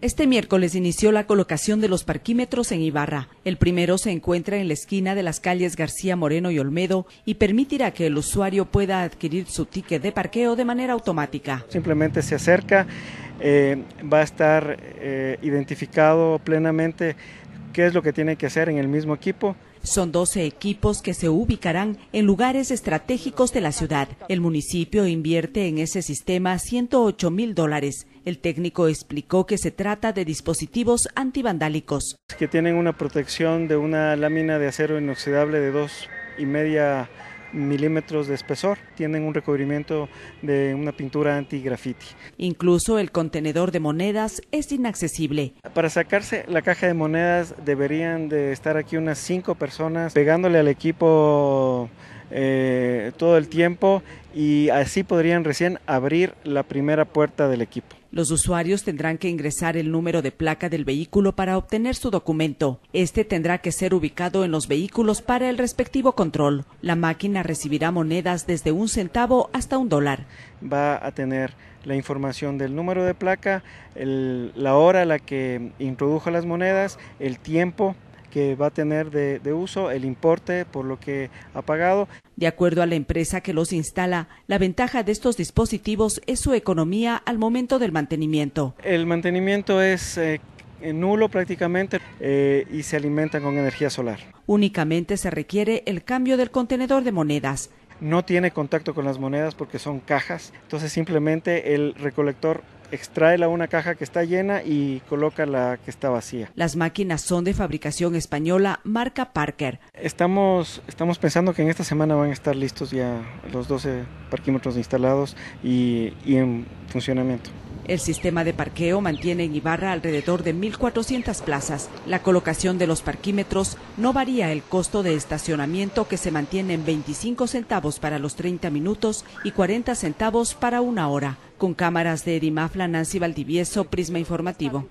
Este miércoles inició la colocación de los parquímetros en Ibarra. El primero se encuentra en la esquina de las calles García Moreno y Olmedo y permitirá que el usuario pueda adquirir su ticket de parqueo de manera automática. Simplemente se acerca, eh, va a estar eh, identificado plenamente qué es lo que tiene que hacer en el mismo equipo son 12 equipos que se ubicarán en lugares estratégicos de la ciudad. El municipio invierte en ese sistema 108 mil dólares. El técnico explicó que se trata de dispositivos antivandálicos. Que tienen una protección de una lámina de acero inoxidable de dos y media milímetros de espesor. Tienen un recubrimiento de una pintura anti-graffiti. Incluso el contenedor de monedas es inaccesible. Para sacarse la caja de monedas deberían de estar aquí unas cinco personas pegándole al equipo eh, todo el tiempo y así podrían recién abrir la primera puerta del equipo. Los usuarios tendrán que ingresar el número de placa del vehículo para obtener su documento. Este tendrá que ser ubicado en los vehículos para el respectivo control. La máquina recibirá monedas desde un centavo hasta un dólar. Va a tener la información del número de placa, la hora a la que introdujo las monedas, el tiempo que va a tener de, uso, el importe por lo que ha pagado. De acuerdo a la empresa que los instala, la ventaja de estos dispositivos es su economía al momento del mantenimiento. El mantenimiento es... Eh, nulo prácticamente eh, y se alimentan con energía solar. Únicamente se requiere el cambio del contenedor de monedas. No tiene contacto con las monedas porque son cajas, entonces simplemente el recolector extrae la una caja que está llena y coloca la que está vacía. Las máquinas son de fabricación española marca Parker. Estamos, pensando que en esta semana van a estar listos ya los 12 parquímetros instalados y en funcionamiento. El sistema de parqueo mantiene en Ibarra alrededor de 1.400 plazas. La colocación de los parquímetros no varía el costo de estacionamiento que se mantiene en 25 centavos para los 30 minutos y 40 centavos para una hora. Con cámaras de Edimafla, Nancy Valdivieso, Prisma Informativo.